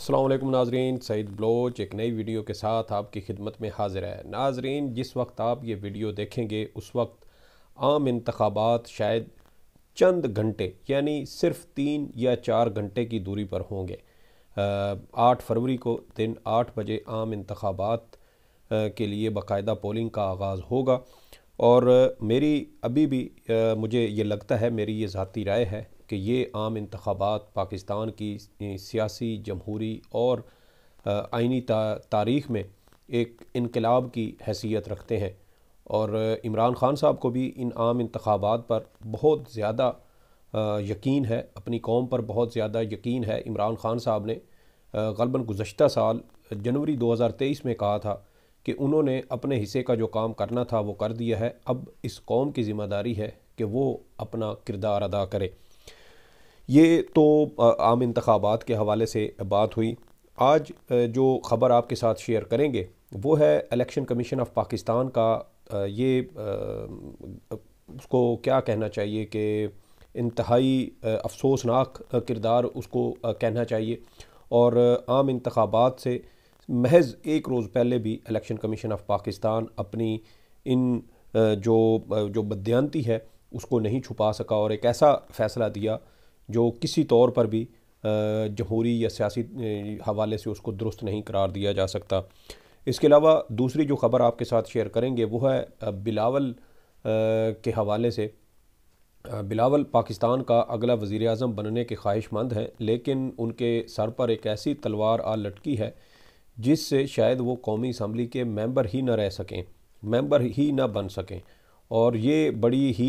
असलम नाजरीन सईद बलोच एक नई वीडियो के साथ आपकी खिदमत में हाजिर है नाजरीन जिस वक्त आप ये वीडियो देखेंगे उस वक्त आम इंतबात शायद चंद घंटे यानी सिर्फ तीन या चार घंटे की दूरी पर होंगे आठ फरवरी को दिन आठ बजे आम इंतबात के लिए बाकायदा पोलिंग का आगाज़ होगा और मेरी अभी भी मुझे ये लगता है मेरी ये ज़ाती राय है कि ये आम इंतबात पाकिस्तान की सियासी जमहूरी और आइनी ता, तारीख में एक इनकलाब की हैसियत रखते हैं और इमरान ख़ान साहब को भी इन आम इंतबात पर बहुत ज़्यादा यकीन है अपनी कौम पर बहुत ज़्यादा यकीन है इमरान ख़ान साहब ने गलबा गुज्त साल जनवरी 2023 में कहा था कि उन्होंने अपने हिस्से का जो काम करना था वो कर दिया है अब इस कौम की ज़िम्मेदारी है कि वो अपना किरदार अदा करे ये तो आम इंतबात के हवाले से बात हुई आज जो ख़बर आपके साथ शेयर करेंगे वो है इलेक्शन कमीशन ऑफ पाकिस्तान का ये उसको क्या कहना चाहिए कि इंतहाई अफसोसनाक किरदार उसको कहना चाहिए और आम इंतबात से महज एक रोज़ पहले भी इलेक्शन कमीशन ऑफ पाकिस्तान अपनी इन जो जो बदयांती है उसको नहीं छुपा सका और एक ऐसा फ़ैसला दिया जो किसी तौर पर भी जमहूरी या सियासी हवाले से उसको दुरुस्त नहीं करार दिया जा सकता इसके अलावा दूसरी जो ख़बर आपके साथ शेयर करेंगे वो है बिलावल के हवाले से बिलावल पाकिस्तान का अगला वज़ी अजम बनने के ख्वाहिशमंद हैं लेकिन उनके सर पर एक ऐसी तलवार आ लटकी है जिससे शायद वो कौमी असम्बली के मेंबर ही ना रह सकें मेंबर ही ना बन सकें और ये बड़ी ही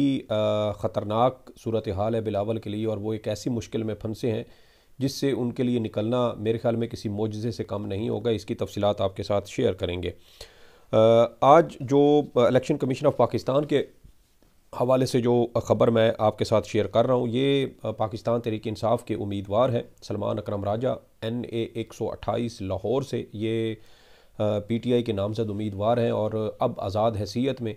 ख़तरनाक सूरत हाल है बिलावल के लिए और वो एक ऐसी मुश्किल में फंसे हैं जिससे उनके लिए निकलना मेरे ख्याल में किसी मुजज़े से कम नहीं होगा इसकी तफसीत आपके साथ शेयर करेंगे आज जो इलेक्शन कमीशन ऑफ पाकिस्तान के हवाले से जो ख़बर मैं आपके साथ शेयर कर रहा हूँ ये पाकिस्तान तरीक इंसाफ के उम्मीदवार हैं सलमान अकरम राजा एन ए एक सौ अट्ठाईस लाहौर से ये पी टी आई के नामजद उम्मीदवार हैं और अब आज़ाद हैसियत में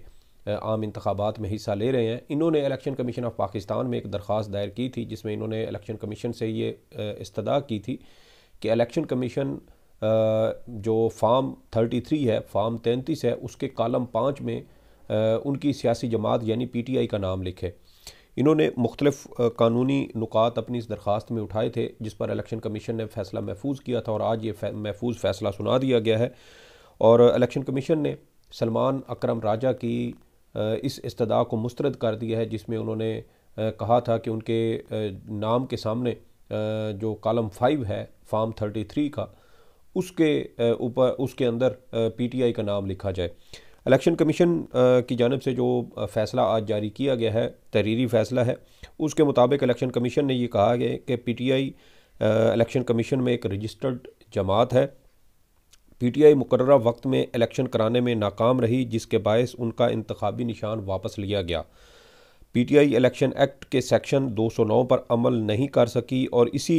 आम इंतबात में हिस्सा ले रहे हैं इन्होंने इलेक्शन कमीशन ऑफ पाकिस्तान में एक दरख्वास्त दायर की थी जिसमें इन्होंने इलेक्शन कमीशन से ये इस्तदा की थी कि इलेक्शन कमीशन जो फार्म 33 है फार्म 33 है उसके कालम पाँच में उनकी सियासी जमात यानी पीटीआई का नाम लिखे इन्होंने मुख्तलिफ कानूनी नुकात अपनी इस दरख्वास्त में उठाए थे जिस पर इलेक्शन कमीशन ने फैसला महफूज किया था और आज ये महफूज फैसला सुना दिया गया है और इलेक्शन कमीशन ने सलमान अकरम राजा की इस इस्तदा को मुस्रद कर दिया है जिसमें उन्होंने कहा था कि उनके नाम के सामने जो कॉलम फाइव है फार्म थर्टी थ्री का उसके ऊपर उसके अंदर पीटीआई का नाम लिखा जाए इलेक्शन कमीशन की जानब से जो फ़ैसला आज जारी किया गया है तहरीरी फ़ैसला है उसके मुताबिक इलेक्शन कमीशन ने ये कहा गया कि पीटीआई इलेक्शन कमीशन में एक रजिस्टर्ड जमात है पीटीआई मुकर्रा वक्त में इलेक्शन कराने में नाकाम रही जिसके बायस उनका इंतबी निशान वापस लिया गया पीटीआई इलेक्शन एक्ट के सेक्शन 209 पर अमल नहीं कर सकी और इसी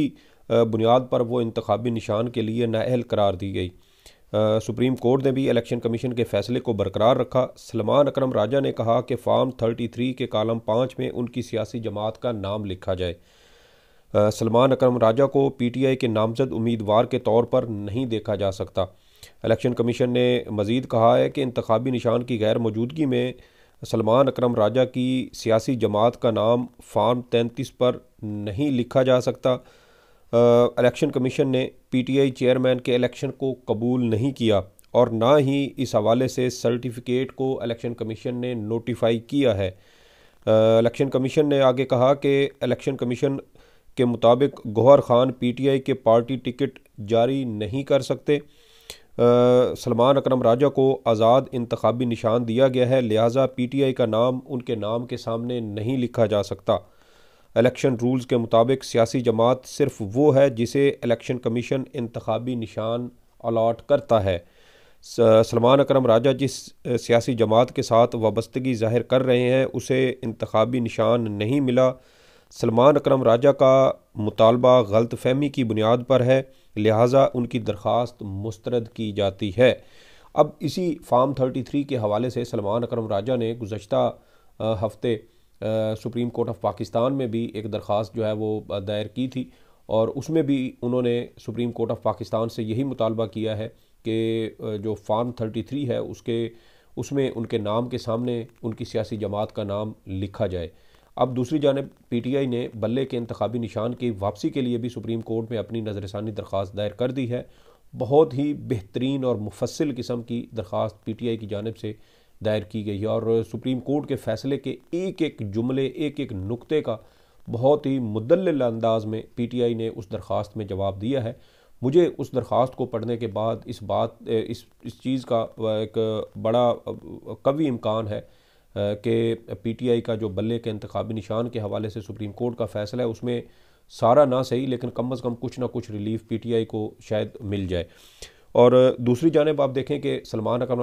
बुनियाद पर वो इंतबी निशान के लिए नाअहल करार दी गई सुप्रीम कोर्ट ने भी इलेक्शन कमीशन के फैसले को बरकरार रखा सलमान अकरम राजा ने कहा कि फार्म 33 के कॉलम पाँच में उनकी सियासी जमात का नाम लिखा जाए सलमान अकरम राजा को पीटीआई के नामजद उम्मीदवार के तौर पर नहीं देखा जा सकता इलेक्शन कमीशन ने मज़ीद कहा है कि इंतबी निशान की गैर मौजूदगी में सलमान अक्रम राजा की सियासी जमात का नाम फार्म तैंतीस पर नहीं लिखा जा सकता इलेक्शन कमीशन ने पीटीआई चेयरमैन के इलेक्शन को कबूल नहीं किया और ना ही इस हवाले से सर्टिफिकेट को इलेक्शन कमीशन ने नोटिफाई किया है इलेक्शन कमीशन ने आगे कहा कि इलेक्शन कमीशन के मुताबिक गोहर खान पीटीआई के पार्टी टिकट जारी नहीं कर सकते सलमान अकरम राजा को आज़ाद इंतबी निशान दिया गया है लिहाजा पी टी आई का नाम उनके नाम के सामने नहीं लिखा जा सकता इलेक्शन रूल्स के मुताबिक सियासी जमात सिर्फ वो है जिसे इलेक्शन कमीशन इंतबी निशान अलाट करता है सलमान अकरम राजा जिस सियासी जमात के साथ वाबस्तगी ज़ाहिर कर रहे हैं उसे इंतबी निशान नहीं मिला सलमान अकरम राजा का मुतालबा गलत फहमी की बुनियाद पर है लिहाजा उनकी दरख्वास्त मुस्तरद की जाती है अब इसी फार्म 33 के हवाले से सलमान अकरम राजा ने गुज्त हफ्ते सुप्रीम कोर्ट ऑफ पाकिस्तान में भी एक दरख्वास्त जो है वो दायर की थी और उसमें भी उन्होंने सुप्रीम कोर्ट ऑफ पाकिस्तान से यही मुतालबा किया है कि जो फार्म 33 है उसके उसमें उनके नाम के सामने उनकी सियासी जमात का नाम लिखा जाए अब दूसरी जानब पीटीआई ने बल्ले के इंतबी निशान की वापसी के लिए भी सुप्रीम कोर्ट में अपनी नज़रसानी दरख्वास्त दायर कर दी है बहुत ही बेहतरीन और मुफसल किस्म की दरख्वास्त पीटीआई की जानब से दायर की गई है और सुप्रीम कोर्ट के फैसले के एक एक जुमले एक एक नुक्ते का बहुत ही मुदल अंदाज में आई ने उस दरख्वास्त में जवाब दिया है मुझे उस दरख्वास्त को पढ़ने के बाद इस बात इस इस चीज़ का एक बड़ा कवी इम्कान है कि पीटीआई का जो बल्ले के इंतबी निशान के हवाले से सुप्रीम कोर्ट का फैसला है उसमें सारा ना सही लेकिन कम अज़ कम कुछ ना कुछ रिलीफ पीटीआई को शायद मिल जाए और दूसरी जानब आप देखें कि सलमान अक्रम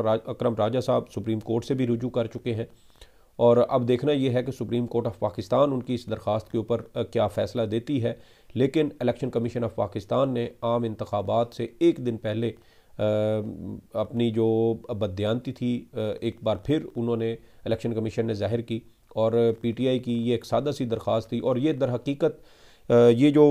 राज, राजा साहब सुप्रीम कोर्ट से भी रुजू कर चुके हैं और अब देखना यह है कि सुप्रीम कोर्ट ऑफ पाकिस्तान उनकी इस दरख्वास्त के ऊपर क्या फ़ैसला देती है लेकिन इलेक्शन कमीशन ऑफ पाकिस्तान ने आम इंतबात से एक दिन पहले अपनी जो बदयानती थी एक बार फिर उन्होंने इलेक्शन कमीशन ने जाहिर की और पीटीआई की ये एक सादा सी दरख्वास्त थी और ये दर हकीकत ये जो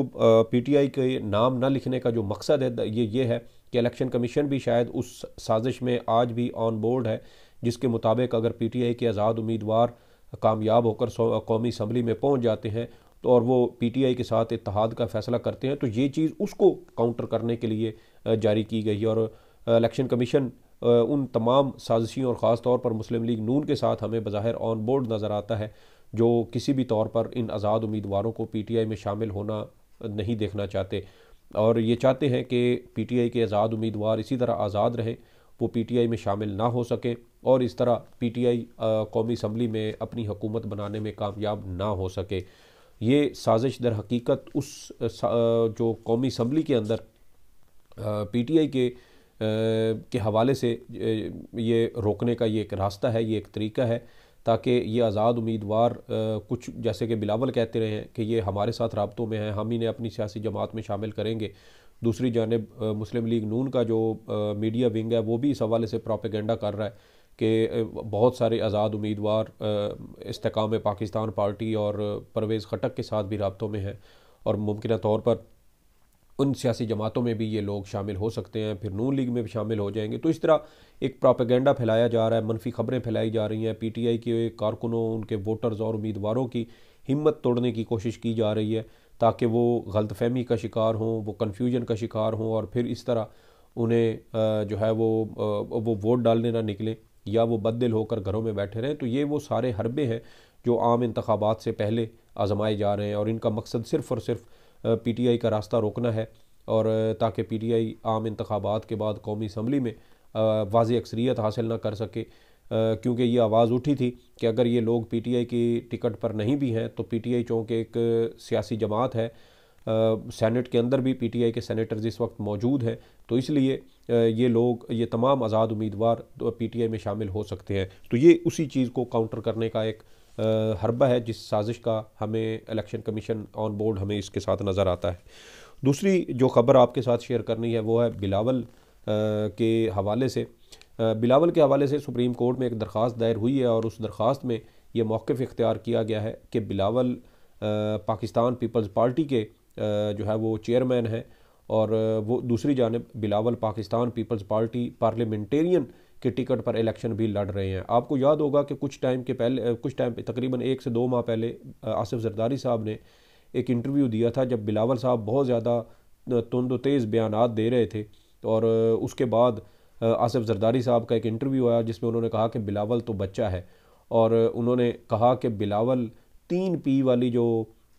पीटीआई के नाम ना लिखने का जो मकसद है ये ये है कि इलेक्शन कमीशन भी शायद उस साजिश में आज भी ऑन बोर्ड है जिसके मुताबिक अगर आई के आज़ाद उम्मीदवार कामयाब होकर कौमी असम्बली में पहुँच जाते हैं तो और वो पीटीआई के साथ इतहाद का फैसला करते हैं तो ये चीज़ उसको काउंटर करने के लिए जारी की गई है और इलेक्शन कमीशन उन तमाम साजिशों और ख़ास तौर पर मुस्लिम लीग नून के साथ हमें बज़ाहिर ऑन बोर्ड नज़र आता है जो किसी भी तौर पर इन आज़ाद उम्मीदवारों को पी टी आई में शामिल होना नहीं देखना चाहते और ये चाहते हैं कि पी टी आई के आज़ाद उम्मीदवार इसी तरह आज़ाद रहें वो पी टी आई में शामिल ना हो सके और इस तरह पी टी आई कौमी असम्बली में अपनी हुकूमत बनाने में कामयाब ना हो सके ये साजिश दर हकीकत उस जो कौमी असम्बली के अंदर पी टी आई के के हवाले से ये रोकने का ये एक रास्ता है ये एक तरीका है ताकि ये आज़ाद उम्मीदवार कुछ जैसे कि बिलावल कहते रहे हैं कि ये हमारे साथ रबतों में हैं हम इन्हें अपनी सियासी जमात में शामिल करेंगे दूसरी जानब मुस्लिम लीग नून का जो मीडिया विंग है वो भी इस हवाले से प्रोपेगेंडा कर रहा है कि बहुत सारे आज़ाद उम्मीदवार इसकाम पाकिस्तान पार्टी और परवेज़ खटक के साथ भी रबतों में हैं और मुमकिन तौर पर उन सियासी जमातों में भी ये लोग शामिल हो सकते हैं फिर नून लीग में भी शामिल हो जाएंगे तो इस तरह एक प्रोपेगेंडा फैलाया जा रहा है मनफी खबरें फैलाई जा रही हैं पीटीआई के कारकुनों उनके वोटर्स और उम्मीदवारों की हिम्मत तोड़ने की कोशिश की जा रही है ताकि वो गलत फहमी का शिकार हों वो कन्फ्यूजन का शिकार हों और फिर इस तरह उन्हें जो है वो वो वोट डालने ना निकलें या वो बददिल होकर घरों में बैठे रहें तो ये वो सारे हरबे हैं जो आम इंतबात से पहले आजमाए जा रहे हैं और इनका मकसद सिर्फ़ और सिर्फ़ पीटीआई का रास्ता रोकना है और ताकि पीटीआई आम इंतबात के बाद कौमी असम्बली में वाज अक्सरीत हासिल ना कर सके क्योंकि ये आवाज़ उठी थी कि अगर ये लोग पीटीआई की टिकट पर नहीं भी हैं तो पीटीआई चूँकि एक सियासी जमात है सेनेट के अंदर भी पीटीआई के सेनेटर्स इस वक्त मौजूद हैं तो इसलिए ये लोग ये तमाम आज़ाद उम्मीदवार टी तो आई में शामिल हो सकते हैं तो ये उसी चीज़ को काउंटर करने का एक हरबा है जिस साजिश का हमें इलेक्शन कमीशन ऑन बोर्ड हमें इसके साथ नज़र आता है दूसरी जो खबर आपके साथ शेयर करनी है वो है बिलावल के हवाले से बिलावल के हवाले से सुप्रीम कोर्ट में एक दरख्वास्त दायर हुई है और उस दरख्वास्त में ये मौक़ इख्तियार किया गया है कि बिलावल पाकिस्तान पीपल्स पार्टी के जो है वो चेयरमैन हैं और वो दूसरी जानब बिलावल पाकिस्तान पीपल्स पार्टी पार्लियामेंटेरियन के टिकट पर इलेक्शन भी लड़ रहे हैं आपको याद होगा कि कुछ टाइम के पहले कुछ टाइम तकरीबन एक से दो माह पहले आसिफ जरदारी साहब ने एक इंटरव्यू दिया था जब बिलावल साहब बहुत ज़्यादा तुंद तेज़ बयान दे रहे थे और उसके बाद आसिफ जरदारी साहब का एक इंटरव्यू आया जिसमें उन्होंने कहा कि बिलावल तो बच्चा है और उन्होंने कहा कि बिलावल तीन पी वाली जो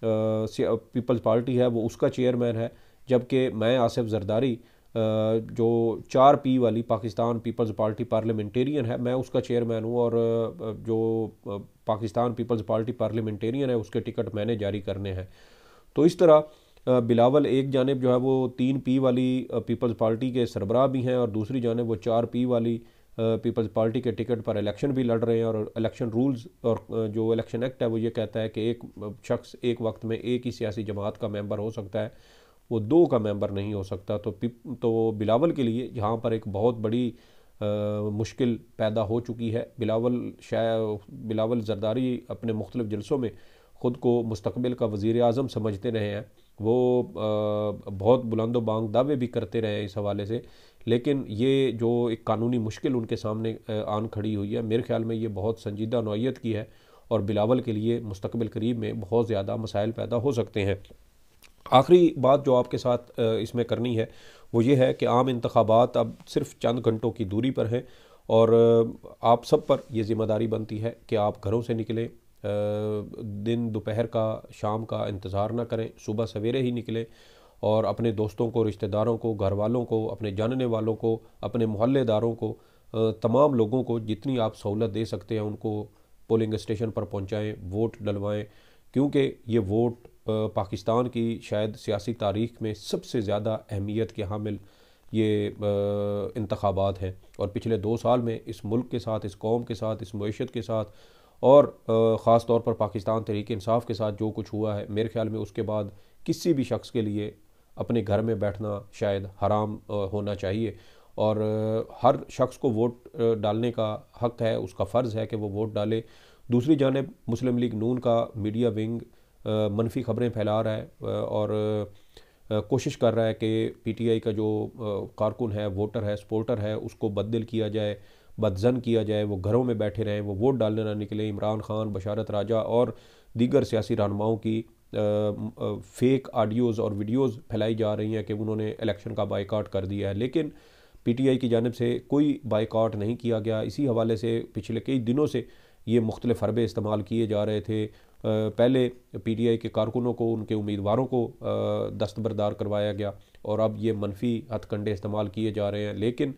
पीपल्स पार्टी है वो उसका चेयरमैन है जबकि मैं आसिफ जरदारी जो चार पी वाली पाकिस्तान पीपल्स पार्टी पार्लियामेंटेरियन है मैं उसका चेयरमैन हूँ और जो पाकिस्तान पीपल्स पार्टी पार्लियामेंटेरियन है उसके टिकट मैंने जारी करने हैं तो इस तरह बिलावल एक जानब जो है वो तीन पी वाली पीपल्स पार्टी के सरबराह भी हैं और दूसरी जानब वो चार पी वाली पीपल्स पार्टी के टिकट पर इलेक्शन भी लड़ रहे हैं और इलेक्शन रूल्स और जो इलेक्शन एक्ट है वो ये कहता है कि एक शख्स एक वक्त में एक ही सियासी जमात का मेंबर हो सकता है वो दो का मेंबर नहीं हो सकता तो पिप तो बिलावल के लिए यहाँ पर एक बहुत बड़ी आ, मुश्किल पैदा हो चुकी है बिलावल शाय बिलावल जरदारी अपने मुख्तलिफ जलसों में ख़ुद को मुस्तबिल का वज़ी अजम समझते रहे हैं वो आ, बहुत बुलंद बांग दावे भी करते रहे हैं इस हवाले से लेकिन ये जो एक कानूनी मुश्किल उनके सामने आन खड़ी हुई है मेरे ख्याल में ये बहुत संजीदा नौीयत की है और बिलावल के लिए मुस्तबिल करीब में बहुत ज़्यादा मसाइल पैदा हो सकते हैं आखिरी बात जो आपके साथ इसमें करनी है वो ये है कि आम इंतबात अब सिर्फ चंद घंटों की दूरी पर हैं और आप सब पर यह ज़िम्मेदारी बनती है कि आप घरों से निकलें दिन दोपहर का शाम का इंतज़ार ना करें सुबह सवेरे ही निकलें और अपने दोस्तों को रिश्तेदारों को घर वालों को अपने जानने वालों को अपने मोहल्लेदारों को तमाम लोगों को जितनी आप सहूलत दे सकते हैं उनको पोलिंग स्टेशन पर पहुंचाएं वोट डलवाएं क्योंकि ये वोट पाकिस्तान की शायद सियासी तारीख में सबसे ज़्यादा अहमियत के हामिल ये इंतबात हैं और पिछले दो साल में इस मुल्क के साथ इस कौम के साथ इस मीशत के साथ और ख़ास तौर पर पाकिस्तान तहरीक इंसाफ के साथ जो कुछ हुआ है मेरे ख्याल में उसके बाद किसी भी शख्स के लिए अपने घर में बैठना शायद हराम होना चाहिए और हर शख्स को वोट डालने का हक है उसका फ़र्ज़ है कि वो वोट डाले दूसरी जानब मुस्लिम लीग नून का मीडिया विंग मनफी खबरें फैला रहा है और कोशिश कर रहा है कि पीटीआई का जो कारकुन है वोटर है सपोर्टर है उसको बदल किया जाए बदजन किया जाए वो घरों में बैठे रहें वो वोट डालने ना निकले इमरान खान बशारत राजा और दीगर सियासी रहनुमाओं की फेक आडियोज़ और वीडियोज़ फैलाई जा रही हैं कि उन्होंने इलेक्शन का बाइकाट कर दिया है लेकिन पीटीआई की जानब से कोई बाइकाट नहीं किया गया इसी हवाले से पिछले कई दिनों से ये मुख्तलिफ़ हरबे इस्तेमाल किए जा रहे थे पहले पीटीआई के कारकुनों को उनके उम्मीदवारों को दस्तबरदार करवाया गया और अब ये मनफी हथकंडे इस्तेमाल किए जा रहे हैं लेकिन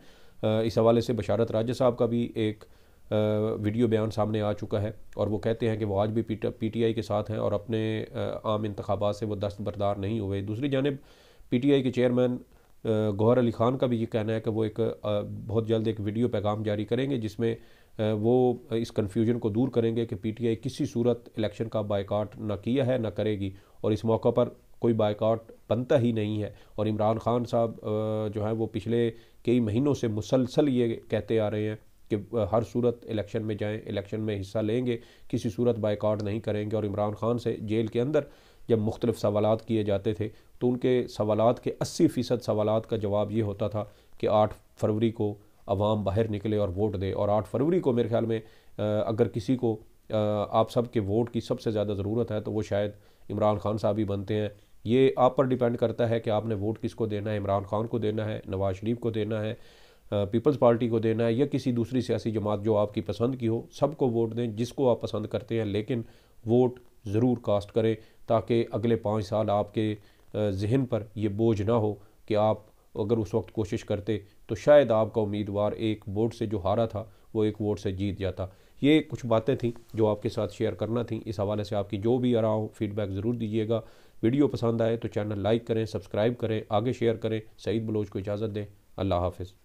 इस हवाले से बशारत राज साहब का भी एक वीडियो बयान सामने आ चुका है और वो कहते हैं कि वो आज भी पी टी आई के साथ हैं और अपने आम इंतबात से वो दस्तबरदार नहीं हुए दूसरी जानब पी टी आई के चेयरमैन गौर अली ख़ान का भी ये कहना है कि वो एक बहुत जल्द एक वीडियो पैगाम जारी करेंगे जिसमें वो इस कन्फ्यूजन को दूर करेंगे कि पीटीआई किसी सूरत इलेक्शन का बायकॉट ना किया है ना करेगी और इस मौका पर कोई बायकॉट बनता ही नहीं है और इमरान खान साहब जो हैं वो पिछले कई महीनों से मुसलसल ये कहते आ रहे हैं कि हर सूरत इलेक्शन में जाएं इलेक्शन में हिस्सा लेंगे किसी सूरत बायकॉट नहीं करेंगे और इमरान खान से जेल के अंदर जब मुख्तलिफ सवाल किए जाते थे तो उनके सवाल के अस्सी फ़ीसद सवाल का जवाब ये होता था कि आठ फरवरी को आवाम बाहर निकले और वोट दे और आठ फरवरी को मेरे ख्याल में अगर किसी को आप सब के वोट की सबसे ज़्यादा ज़रूरत है तो वो शायद इमरान खान साहब ही बनते हैं ये आप पर डिपेंड करता है कि आपने वोट किसको देना है इमरान खान को देना है नवाज शरीफ को देना है पीपल्स पार्टी को देना है या किसी दूसरी सियासी जमात जो आपकी पसंद की हो सबको वोट दें जिसको आप पसंद करते हैं लेकिन वोट ज़रूर कास्ट करें ताकि अगले पाँच साल आपके जहन पर यह बोझ ना हो कि आप अगर उस वक्त कोशिश करते तो शायद आपका उम्मीदवार एक वोट से जो हारा था वो एक वोट से जीत जाता ये कुछ बातें थी जो आपके साथ शेयर करना थी इस हवाले से आपकी जो भी रहा हो फीडबैक ज़रूर दीजिएगा वीडियो पसंद आए तो चैनल लाइक करें सब्सक्राइब करें आगे शेयर करें सईद बलोच को इजाज़त दें अल्लाह हाफिज़